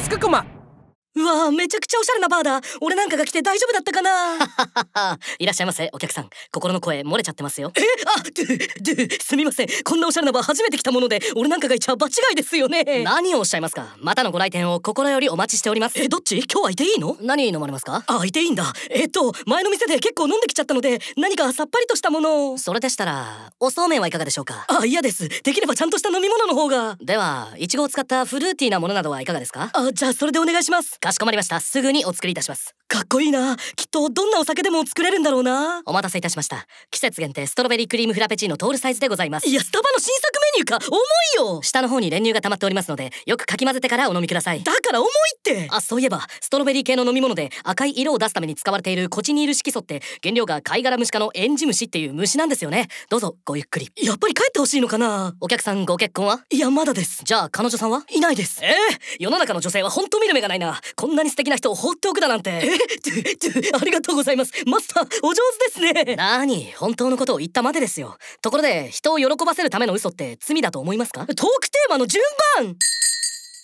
スククマうわめちゃくちゃおしゃれなバーだ俺なんかが来て大丈夫だったかな いらっしゃいませお客さん心の声漏れちゃってますよえあドゥすみませんこんなおしゃれなバー初めて来たもので俺なんかがいちゃ場違いですよね何をおっしゃいますかまたのご来店を心よりお待ちしておりますえどっち今日はいていいの何飲まれますかあいていいんだえっと前の店で結構飲んできちゃったので何かさっぱりとしたものをそれでしたらおそうめんはいかがでしょうかあ嫌ですできればちゃんとした飲み物の方がではいちごを使ったフルーティーなものなどはいかがですかあじゃあそれでお願いしますかしこまりましたすぐにお作りいたしますかっこいいなきっとどんなお酒でも作れるんだろうなお待たせいたしました季節限定ストロベリークリームフラペチーノトールサイズでございますいやスタバの新作か重いよ下の方に練乳が溜まっておりますのでよくかき混ぜてからお飲みくださいだから重いってあそういえばストロベリー系の飲み物で赤い色を出すために使われているコチニール色素って原料が貝殻虫科のエンジムシっていう虫なんですよねどうぞごゆっくりやっぱり帰ってほしいのかなお客さんご結婚はいやまだですじゃあ彼女さんはいないですえー、世の中の女性は本当見る目がないなこんなに素敵な人を放っておくだなんてえちありがとうございますマスターお上手ですねなに本当のことを言ったまでですよところで人を喜ばせるための嘘って罪だと思いますかトークテーマの順番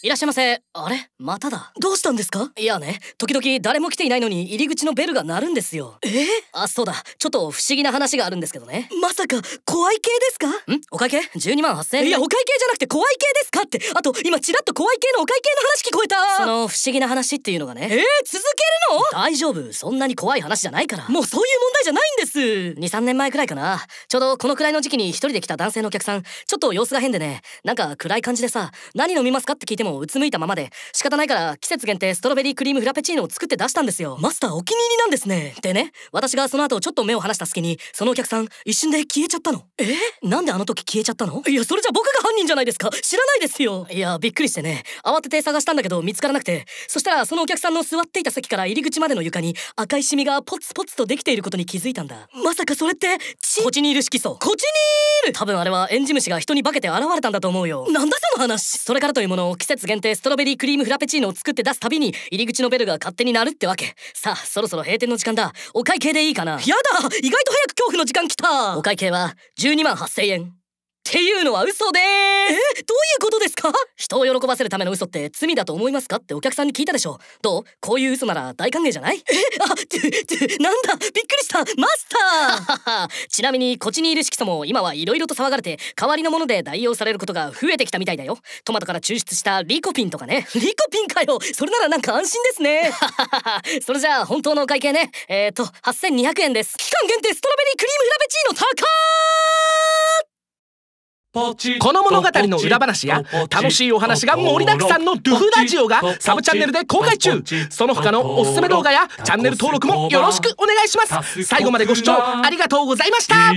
いらっしゃいませ。あれまただ。どうしたんですかいやね、時々誰も来ていないのに入り口のベルが鳴るんですよ。えあ、そうだ。ちょっと不思議な話があるんですけどね。まさか、怖い系ですかんお会計 ?12 万8000円。いや、お会計じゃなくて怖い系ですかって。あと、今ちらっと怖い系のお会計の話聞こえた。その不思議な話っていうのがね。えー、続けるの大丈夫。そんなに怖い話じゃないから。もうそういう問題じゃないんです。2、3年前くらいかな。ちょうどこのくらいの時期に一人で来た男性のお客さん、ちょっと様子が変でね、なんか暗い感じでさ、何飲みますかって聞いても、をうつむいたままで仕方ないから季節限定ストロベリークリームフラペチーノを作って出したんですよマスターお気に入りなんですねでね私がその後ちょっと目を離した隙にそのお客さん一瞬で消えちゃったのえなんであの時消えちゃったのいやそれじゃ僕が犯人じゃないですか知らないですよいやびっくりしてね慌てて探したんだけど見つからなくてそしたらそのお客さんの座っていた席から入り口までの床に赤いシミがポツポツとできていることに気づいたんだまさかそれってチコチニール色素コチニール多分あれはエンジムシが人に化けて現れたんだと思うよなんだその話それからというものを季節節限定ストロベリークリームフラペチーノを作って出すたびに入り口のベルが勝手になるってわけさあそろそろ閉店の時間だお会計でいいかなやだ意外と早く恐怖の時間来たお会計は12万8000円っていうのは嘘でーどういうことですか人を喜ばせるための嘘って罪だと思いますかってお客さんに聞いたでしょどうこういう嘘なら大歓迎じゃないえあてなんだびっくりしたマスターちなみにこっちにいる色素も今はいろいろと騒がれて代わりのもので代用されることが増えてきたみたいだよトマトから抽出したリコピンとかね リコピンかよそれならなんか安心ですね それじゃあ本当のお会計ねえっ、と8200円です期間限定ストロベリークリームフラペチーノ高いこの物語の裏話や楽しいお話が盛りだくさんのドゥフラジオがサブチャンネルで公開中その他のおすすめ動画やチャンネル登録もよろしくお願いします最後までご視聴ありがとうございました